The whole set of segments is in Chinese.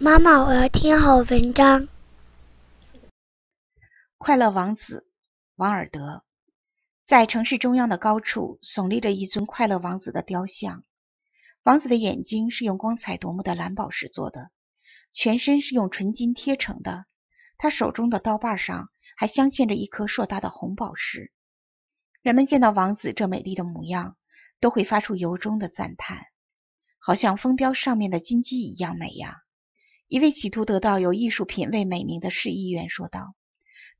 妈妈，我要听好文章。《快乐王子》，王尔德。在城市中央的高处，耸立着一尊快乐王子的雕像。王子的眼睛是用光彩夺目的蓝宝石做的，全身是用纯金贴成的。他手中的刀把上还镶嵌着一颗硕大的红宝石。人们见到王子这美丽的模样，都会发出由衷的赞叹，好像风标上面的金鸡一样美呀。一位企图得到有艺术品味美名的市议员说道：“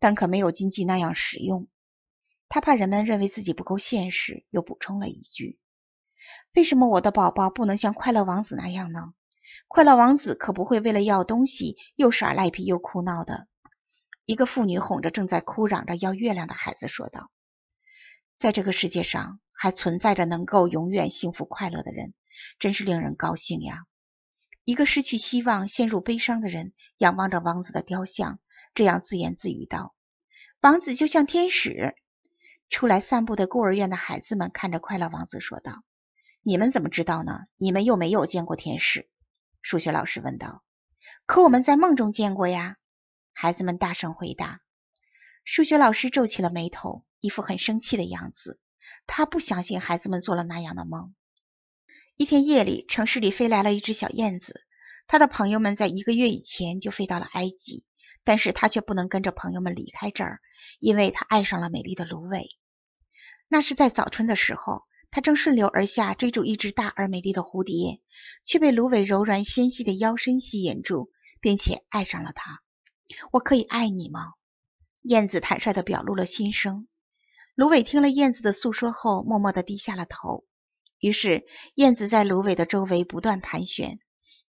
但可没有经济那样实用。”他怕人们认为自己不够现实，又补充了一句：“为什么我的宝宝不能像快乐王子那样呢？快乐王子可不会为了要东西又耍赖皮又哭闹的。”一个妇女哄着正在哭嚷着要月亮的孩子说道：“在这个世界上还存在着能够永远幸福快乐的人，真是令人高兴呀！”一个失去希望、陷入悲伤的人仰望着王子的雕像，这样自言自语道：“王子就像天使。”出来散步的孤儿院的孩子们看着快乐王子说道：“你们怎么知道呢？你们又没有见过天使？”数学老师问道。“可我们在梦中见过呀！”孩子们大声回答。数学老师皱起了眉头，一副很生气的样子。他不相信孩子们做了那样的梦。一天夜里，城市里飞来了一只小燕子。他的朋友们在一个月以前就飞到了埃及，但是他却不能跟着朋友们离开这儿，因为他爱上了美丽的芦苇。那是在早春的时候，他正顺流而下追逐一只大而美丽的蝴蝶，却被芦苇柔软纤细的腰身吸引住，并且爱上了它。我可以爱你吗？燕子坦率的表露了心声。芦苇听了燕子的诉说后，默默地低下了头。于是，燕子在芦苇的周围不断盘旋，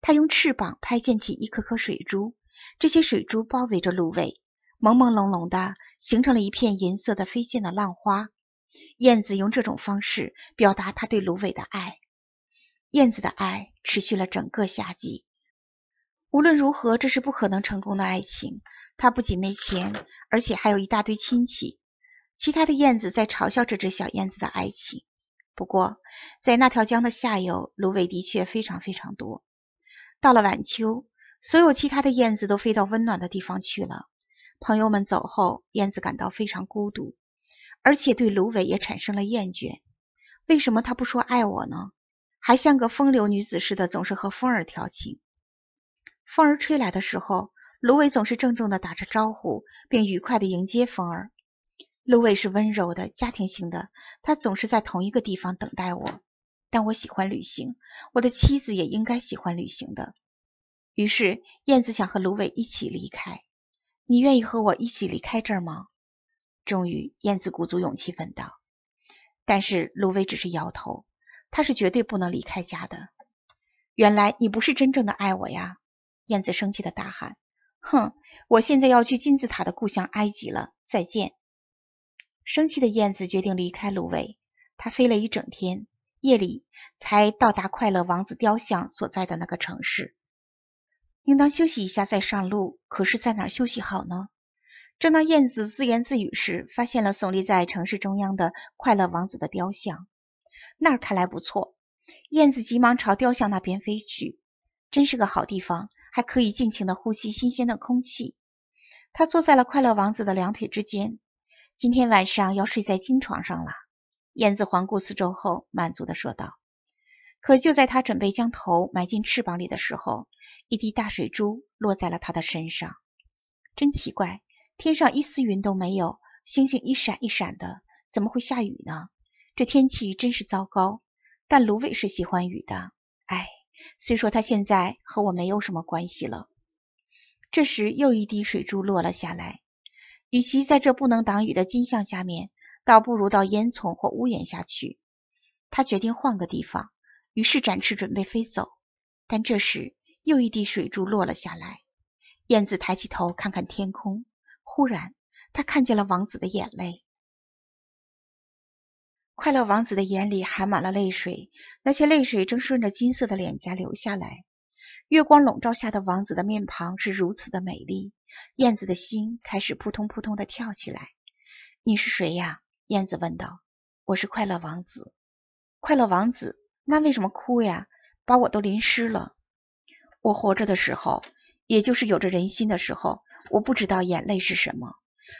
它用翅膀拍溅起一颗颗水珠，这些水珠包围着芦苇，朦朦胧胧的形成了一片银色的飞溅的浪花。燕子用这种方式表达它对芦苇的爱。燕子的爱持续了整个夏季。无论如何，这是不可能成功的爱情。它不仅没钱，而且还有一大堆亲戚。其他的燕子在嘲笑这只小燕子的爱情。不过，在那条江的下游，芦苇的确非常非常多。到了晚秋，所有其他的燕子都飞到温暖的地方去了。朋友们走后，燕子感到非常孤独，而且对芦苇也产生了厌倦。为什么它不说爱我呢？还像个风流女子似的，总是和风儿调情。风儿吹来的时候，芦苇总是郑重地打着招呼，并愉快地迎接风儿。芦苇是温柔的，家庭型的，他总是在同一个地方等待我。但我喜欢旅行，我的妻子也应该喜欢旅行的。于是燕子想和芦苇一起离开。你愿意和我一起离开这儿吗？终于，燕子鼓足勇气问道。但是芦苇只是摇头，他是绝对不能离开家的。原来你不是真正的爱我呀！燕子生气的大喊：“哼，我现在要去金字塔的故乡埃及了，再见。”生气的燕子决定离开芦苇。它飞了一整天，夜里才到达快乐王子雕像所在的那个城市。应当休息一下再上路，可是在哪休息好呢？正当燕子自言自语时，发现了耸立在城市中央的快乐王子的雕像。那儿看来不错。燕子急忙朝雕像那边飞去。真是个好地方，还可以尽情的呼吸新鲜的空气。它坐在了快乐王子的两腿之间。今天晚上要睡在金床上了。燕子环顾四周后，满足的说道。可就在他准备将头埋进翅膀里的时候，一滴大水珠落在了他的身上。真奇怪，天上一丝云都没有，星星一闪一闪的，怎么会下雨呢？这天气真是糟糕。但芦苇是喜欢雨的。哎，虽说他现在和我没有什么关系了。这时，又一滴水珠落了下来。与其在这不能挡雨的金像下面，倒不如到烟囱或屋檐下去。他决定换个地方，于是展翅准备飞走。但这时又一滴水珠落了下来。燕子抬起头看看天空，忽然，他看见了王子的眼泪。快乐王子的眼里含满了泪水，那些泪水正顺着金色的脸颊流下来。月光笼罩下的王子的面庞是如此的美丽。燕子的心开始扑通扑通的跳起来。“你是谁呀？”燕子问道。“我是快乐王子。”“快乐王子？那为什么哭呀？把我都淋湿了。”“我活着的时候，也就是有着人心的时候，我不知道眼泪是什么。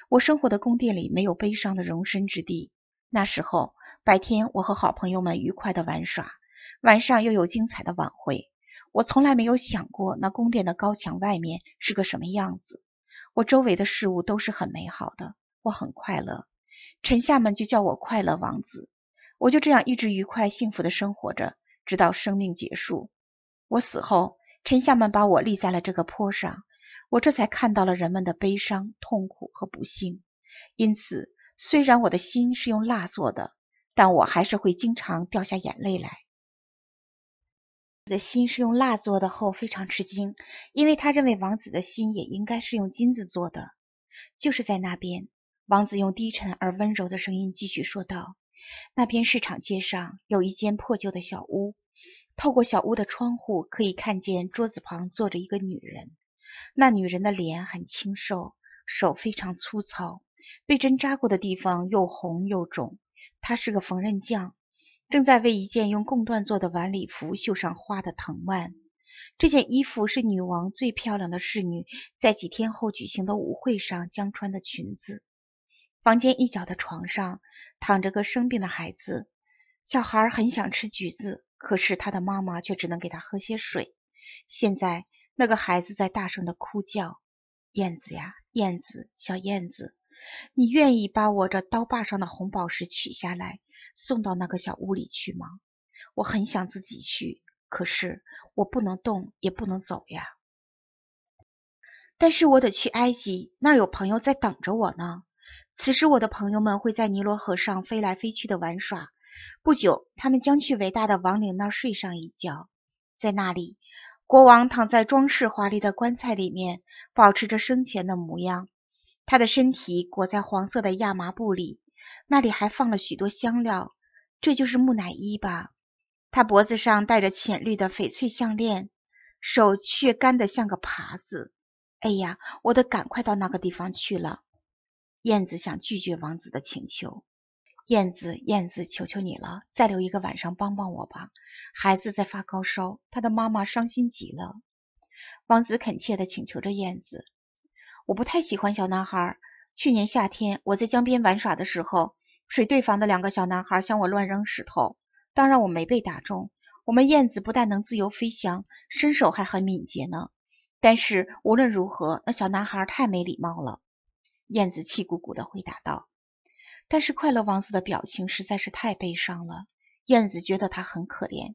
我生活的宫殿里没有悲伤的容身之地。那时候，白天我和好朋友们愉快的玩耍，晚上又有精彩的晚会。”我从来没有想过那宫殿的高墙外面是个什么样子。我周围的事物都是很美好的，我很快乐。臣下们就叫我快乐王子。我就这样一直愉快幸福的生活着，直到生命结束。我死后，臣下们把我立在了这个坡上，我这才看到了人们的悲伤、痛苦和不幸。因此，虽然我的心是用蜡做的，但我还是会经常掉下眼泪来。的心是用蜡做的，后非常吃惊，因为他认为王子的心也应该是用金子做的。就是在那边，王子用低沉而温柔的声音继续说道：“那边市场街上有一间破旧的小屋，透过小屋的窗户可以看见桌子旁坐着一个女人。那女人的脸很清瘦，手非常粗糙，被针扎过的地方又红又肿。她是个缝纫匠。”正在为一件用贡缎做的晚礼服绣上花的藤蔓。这件衣服是女王最漂亮的侍女在几天后举行的舞会上将穿的裙子。房间一角的床上躺着个生病的孩子。小孩很想吃橘子，可是他的妈妈却只能给他喝些水。现在那个孩子在大声的哭叫：“燕子呀，燕子，小燕子，你愿意把我这刀把上的红宝石取下来？”送到那个小屋里去吗？我很想自己去，可是我不能动，也不能走呀。但是我得去埃及，那儿有朋友在等着我呢。此时，我的朋友们会在尼罗河上飞来飞去的玩耍。不久，他们将去伟大的王陵那儿睡上一觉。在那里，国王躺在装饰华丽的棺材里面，保持着生前的模样。他的身体裹在黄色的亚麻布里。那里还放了许多香料，这就是木乃伊吧？他脖子上戴着浅绿的翡翠项链，手却干得像个耙子。哎呀，我得赶快到那个地方去了。燕子想拒绝王子的请求。燕子，燕子，求求你了，再留一个晚上帮帮我吧。孩子在发高烧，他的妈妈伤心极了。王子恳切地请求着燕子：“我不太喜欢小男孩。去年夏天我在江边玩耍的时候。”水对房的两个小男孩向我乱扔石头，当然我没被打中。我们燕子不但能自由飞翔，身手还很敏捷呢。但是无论如何，那小男孩太没礼貌了。燕子气鼓鼓地回答道：“但是快乐王子的表情实在是太悲伤了，燕子觉得他很可怜。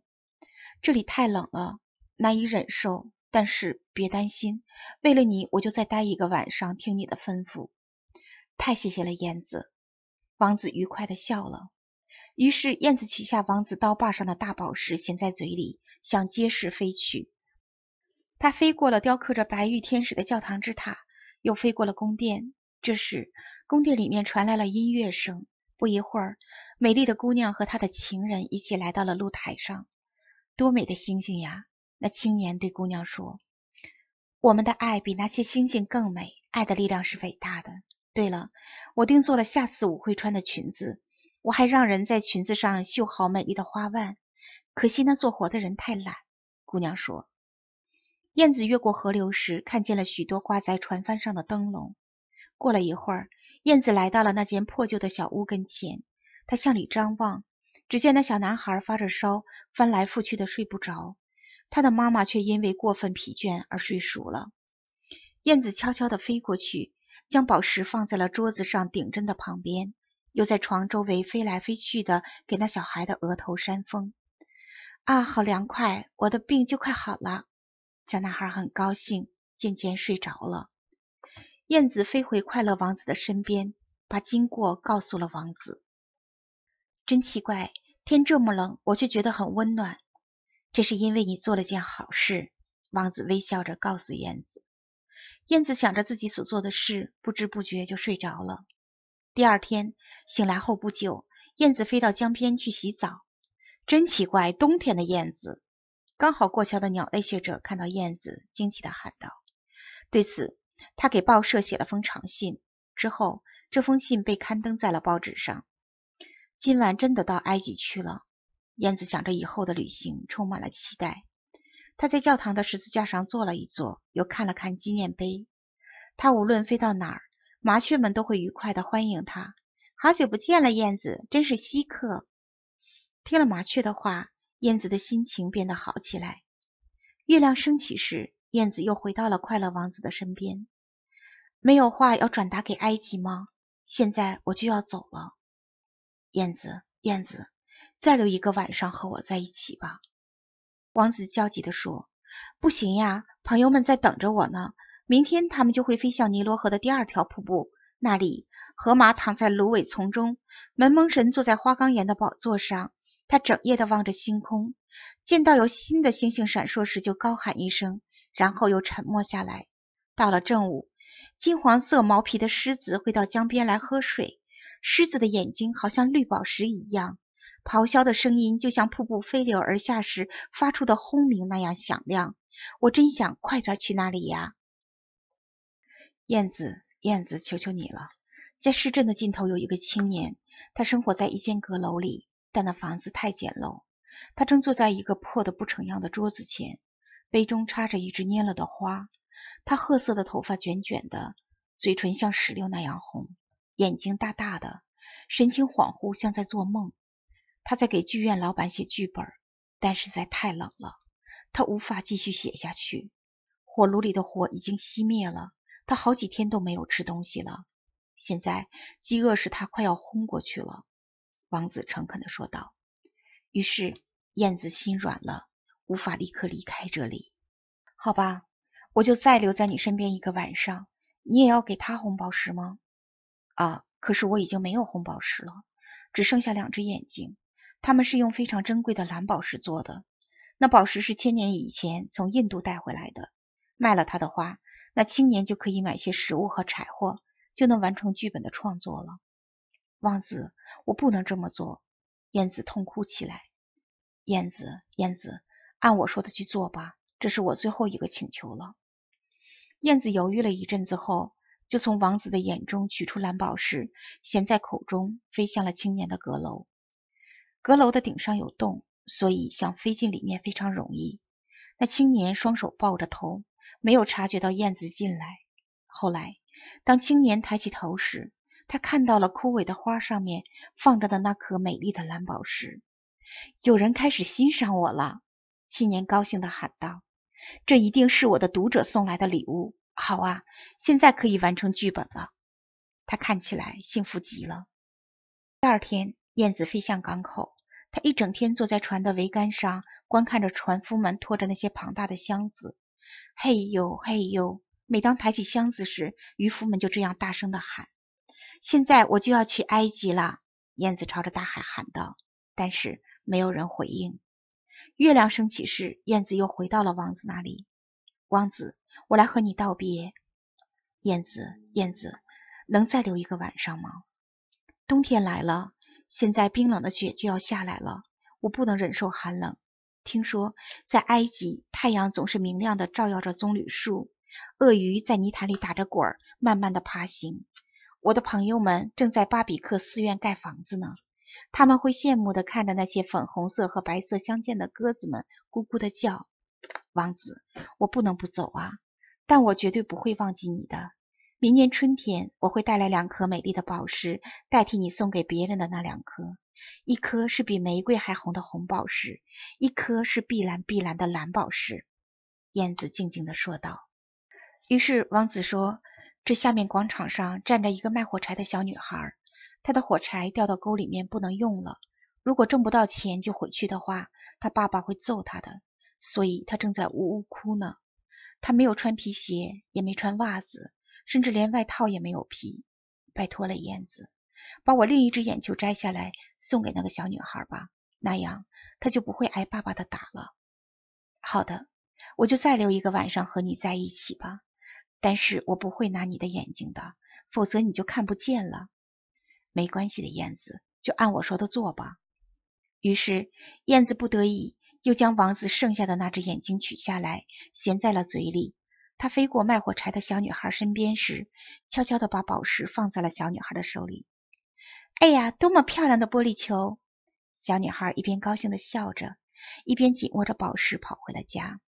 这里太冷了，难以忍受。但是别担心，为了你，我就再待一个晚上，听你的吩咐。太谢谢了，燕子。”王子愉快地笑了。于是燕子取下王子刀把上的大宝石，衔在嘴里，向街市飞去。它飞过了雕刻着白玉天使的教堂之塔，又飞过了宫殿。这时，宫殿里面传来了音乐声。不一会儿，美丽的姑娘和她的情人一起来到了露台上。多美的星星呀！那青年对姑娘说：“我们的爱比那些星星更美，爱的力量是伟大的。”对了，我定做了下次舞会穿的裙子，我还让人在裙子上绣好美丽的花瓣。可惜那做活的人太懒。”姑娘说。燕子越过河流时，看见了许多挂在船帆上的灯笼。过了一会儿，燕子来到了那间破旧的小屋跟前，它向里张望，只见那小男孩发着烧，翻来覆去的睡不着，他的妈妈却因为过分疲倦而睡熟了。燕子悄悄地飞过去。将宝石放在了桌子上顶针的旁边，又在床周围飞来飞去的给那小孩的额头扇风。啊，好凉快，我的病就快好了。小男孩很高兴，渐渐睡着了。燕子飞回快乐王子的身边，把经过告诉了王子。真奇怪，天这么冷，我却觉得很温暖。这是因为你做了件好事。王子微笑着告诉燕子。燕子想着自己所做的事，不知不觉就睡着了。第二天醒来后不久，燕子飞到江边去洗澡。真奇怪，冬天的燕子。刚好过桥的鸟类学者看到燕子，惊奇地喊道：“对此，他给报社写了封长信。之后，这封信被刊登在了报纸上。”今晚真的到埃及去了。燕子想着以后的旅行，充满了期待。他在教堂的十字架上坐了一坐，又看了看纪念碑。他无论飞到哪儿，麻雀们都会愉快的欢迎他。好久不见了，燕子，真是稀客。听了麻雀的话，燕子的心情变得好起来。月亮升起时，燕子又回到了快乐王子的身边。没有话要转达给埃及吗？现在我就要走了。燕子，燕子，再留一个晚上和我在一起吧。王子焦急地说：“不行呀，朋友们在等着我呢。明天他们就会飞向尼罗河的第二条瀑布。那里，河马躺在芦苇丛中，门蒙神坐在花岗岩的宝座上，他整夜地望着星空。见到有新的星星闪烁时，就高喊一声，然后又沉默下来。到了正午，金黄色毛皮的狮子会到江边来喝水。狮子的眼睛好像绿宝石一样。”咆哮的声音就像瀑布飞流而下时发出的轰鸣那样响亮。我真想快点去那里呀，燕子，燕子，求求你了！在市镇的尽头有一个青年，他生活在一间阁楼里，但那房子太简陋。他正坐在一个破的不成样的桌子前，杯中插着一支蔫了的花。他褐色的头发卷卷的，嘴唇像石榴那样红，眼睛大大的，神情恍惚，像在做梦。他在给剧院老板写剧本，但实在太冷了，他无法继续写下去。火炉里的火已经熄灭了，他好几天都没有吃东西了。现在饥饿使他快要昏过去了。王子诚恳地说道。于是燕子心软了，无法立刻离开这里。好吧，我就再留在你身边一个晚上。你也要给他红宝石吗？啊，可是我已经没有红宝石了，只剩下两只眼睛。他们是用非常珍贵的蓝宝石做的，那宝石是千年以前从印度带回来的。卖了它的话，那青年就可以买些食物和柴火，就能完成剧本的创作了。王子，我不能这么做。燕子痛哭起来。燕子，燕子，按我说的去做吧，这是我最后一个请求了。燕子犹豫了一阵子后，就从王子的眼中取出蓝宝石，衔在口中，飞向了青年的阁楼。阁楼的顶上有洞，所以想飞进里面非常容易。那青年双手抱着头，没有察觉到燕子进来。后来，当青年抬起头时，他看到了枯萎的花上面放着的那颗美丽的蓝宝石。有人开始欣赏我了，青年高兴的喊道：“这一定是我的读者送来的礼物。好啊，现在可以完成剧本了。”他看起来幸福极了。第二天。燕子飞向港口，它一整天坐在船的桅杆上，观看着船夫们拖着那些庞大的箱子。嘿呦，嘿呦！每当抬起箱子时，渔夫们就这样大声的喊。现在我就要去埃及了，燕子朝着大海喊道，但是没有人回应。月亮升起时，燕子又回到了王子那里。王子，我来和你道别。燕子，燕子，能再留一个晚上吗？冬天来了。现在冰冷的雪就要下来了，我不能忍受寒冷。听说在埃及，太阳总是明亮地照耀着棕榈树，鳄鱼在泥潭里打着滚，慢慢地爬行。我的朋友们正在巴比克寺院盖房子呢，他们会羡慕地看着那些粉红色和白色相间的鸽子们咕咕地叫。王子，我不能不走啊，但我绝对不会忘记你的。明年春天，我会带来两颗美丽的宝石，代替你送给别人的那两颗。一颗是比玫瑰还红的红宝石，一颗是碧蓝碧蓝的蓝宝石。燕子静静地说道。于是王子说：“这下面广场上站着一个卖火柴的小女孩，她的火柴掉到沟里面，不能用了。如果挣不到钱就回去的话，她爸爸会揍她的。所以她正在呜呜哭呢。她没有穿皮鞋，也没穿袜子。”甚至连外套也没有披。拜托了，燕子，把我另一只眼球摘下来送给那个小女孩吧，那样她就不会挨爸爸的打了。好的，我就再留一个晚上和你在一起吧，但是我不会拿你的眼睛的，否则你就看不见了。没关系的，燕子，就按我说的做吧。于是燕子不得已又将王子剩下的那只眼睛取下来，衔在了嘴里。他飞过卖火柴的小女孩身边时，悄悄地把宝石放在了小女孩的手里。“哎呀，多么漂亮的玻璃球！”小女孩一边高兴地笑着，一边紧握着宝石跑回了家。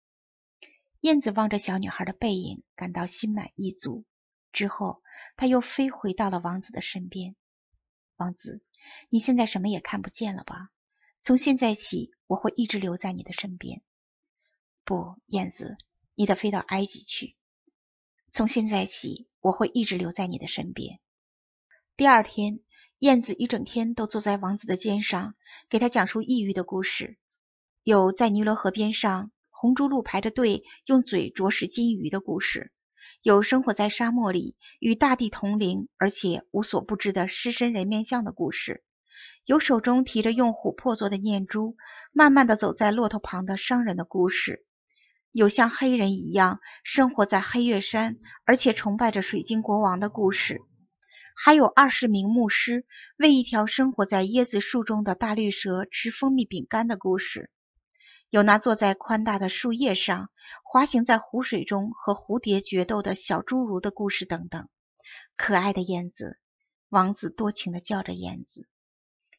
燕子望着小女孩的背影，感到心满意足。之后，他又飞回到了王子的身边。“王子，你现在什么也看不见了吧？从现在起，我会一直留在你的身边。”“不，燕子。”你得飞到埃及去。从现在起，我会一直留在你的身边。第二天，燕子一整天都坐在王子的肩上，给他讲述异域的故事：有在尼罗河边上红珠鹿排着队用嘴啄食金鱼的故事；有生活在沙漠里与大地同龄而且无所不知的狮身人面像的故事；有手中提着用琥珀做的念珠，慢慢的走在骆驼旁的商人的故事。有像黑人一样生活在黑月山，而且崇拜着水晶国王的故事；还有二十名牧师为一条生活在椰子树中的大绿蛇吃蜂蜜饼干的故事；有那坐在宽大的树叶上，滑行在湖水中和蝴蝶决斗的小侏儒的故事等等。可爱的燕子，王子多情地叫着燕子：“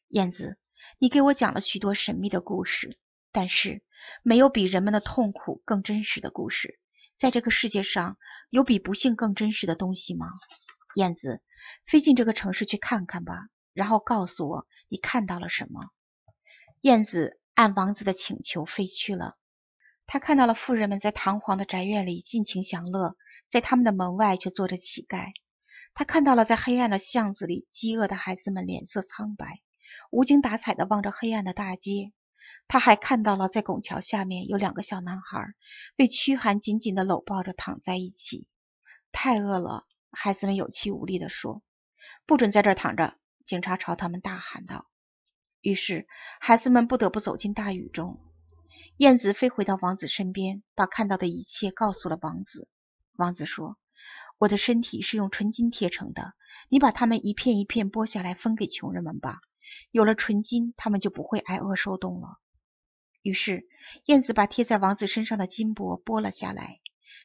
燕子，你给我讲了许多神秘的故事，但是……”没有比人们的痛苦更真实的故事，在这个世界上有比不幸更真实的东西吗？燕子，飞进这个城市去看看吧，然后告诉我你看到了什么。燕子按王子的请求飞去了，他看到了富人们在堂皇的宅院里尽情享乐，在他们的门外却坐着乞丐。他看到了在黑暗的巷子里饥饿的孩子们脸色苍白，无精打采地望着黑暗的大街。他还看到了，在拱桥下面有两个小男孩，被驱寒紧紧的搂抱着躺在一起。太饿了，孩子们有气无力地说：“不准在这躺着！”警察朝他们大喊道。于是，孩子们不得不走进大雨中。燕子飞回到王子身边，把看到的一切告诉了王子。王子说：“我的身体是用纯金贴成的，你把它们一片一片剥下来，分给穷人们吧。有了纯金，他们就不会挨饿受冻了。”于是，燕子把贴在王子身上的金箔剥了下来。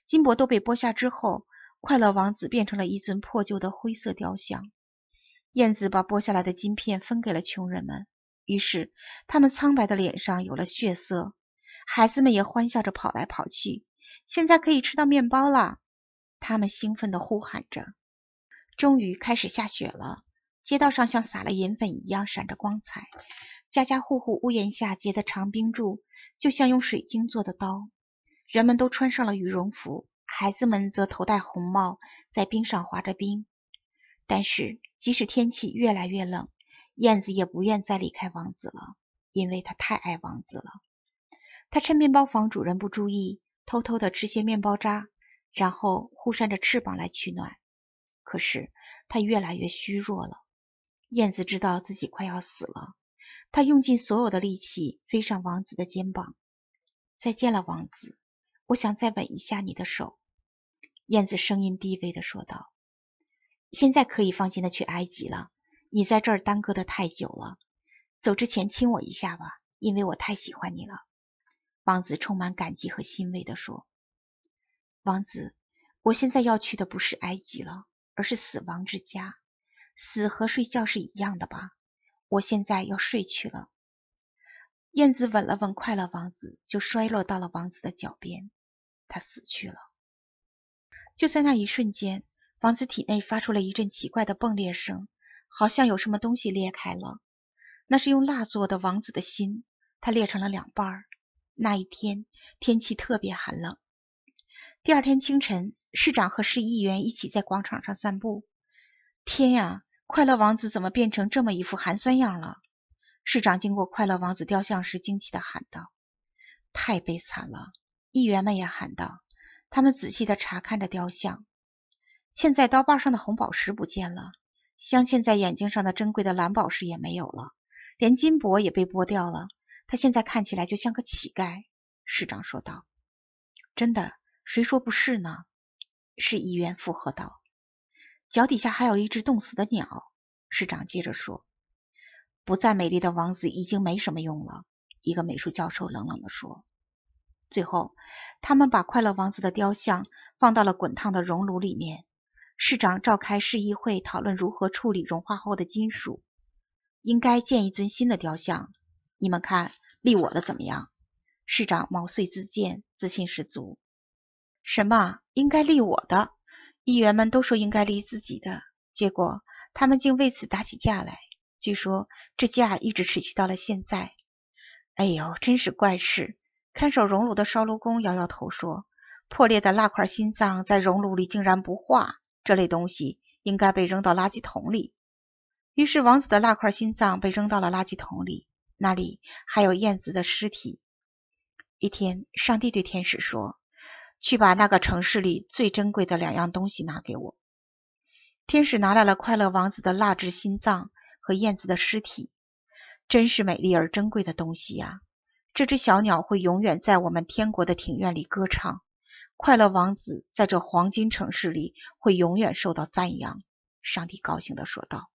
金箔都被剥下之后，快乐王子变成了一尊破旧的灰色雕像。燕子把剥下来的金片分给了穷人们，于是他们苍白的脸上有了血色，孩子们也欢笑着跑来跑去。现在可以吃到面包了，他们兴奋地呼喊着。终于开始下雪了。街道上像撒了银粉一样闪着光彩，家家户户屋檐下结的长冰柱就像用水晶做的刀。人们都穿上了羽绒服，孩子们则头戴红帽，在冰上滑着冰。但是，即使天气越来越冷，燕子也不愿再离开王子了，因为她太爱王子了。她趁面包房主人不注意，偷偷的吃些面包渣，然后忽扇着翅膀来取暖。可是，她越来越虚弱了。燕子知道自己快要死了，她用尽所有的力气飞上王子的肩膀。再见了，王子，我想再吻一下你的手。燕子声音低微地说道。现在可以放心的去埃及了，你在这儿耽搁的太久了。走之前亲我一下吧，因为我太喜欢你了。王子充满感激和欣慰地说。王子，我现在要去的不是埃及了，而是死亡之家。死和睡觉是一样的吧？我现在要睡去了。燕子吻了吻快乐王子，就摔落到了王子的脚边。他死去了。就在那一瞬间，王子体内发出了一阵奇怪的迸裂声，好像有什么东西裂开了。那是用蜡做的王子的心，它裂成了两半儿。那一天天气特别寒冷。第二天清晨，市长和市议员一起在广场上散步。天呀！快乐王子怎么变成这么一副寒酸样了？市长经过快乐王子雕像时，惊奇地喊道：“太悲惨了！”议员们也喊道。他们仔细地查看着雕像，嵌在刀把上的红宝石不见了，镶嵌在眼睛上的珍贵的蓝宝石也没有了，连金箔也被剥掉了。他现在看起来就像个乞丐。”市长说道。“真的，谁说不是呢？”是议员附和道。脚底下还有一只冻死的鸟。市长接着说：“不再美丽的王子已经没什么用了。”一个美术教授冷冷地说。最后，他们把快乐王子的雕像放到了滚烫的熔炉里面。市长召开市议会讨论如何处理融化后的金属。应该建一尊新的雕像。你们看，立我的怎么样？市长毛遂自荐，自信十足。什么？应该立我的？议员们都说应该离自己的，结果他们竟为此打起架来。据说这架一直持续到了现在。哎呦，真是怪事！看守熔炉的烧炉工摇摇头说：“破裂的蜡块心脏在熔炉里竟然不化，这类东西应该被扔到垃圾桶里。”于是王子的蜡块心脏被扔到了垃圾桶里，那里还有燕子的尸体。一天，上帝对天使说。去把那个城市里最珍贵的两样东西拿给我。天使拿来了快乐王子的蜡制心脏和燕子的尸体，真是美丽而珍贵的东西呀！这只小鸟会永远在我们天国的庭院里歌唱，快乐王子在这黄金城市里会永远受到赞扬。上帝高兴地说道。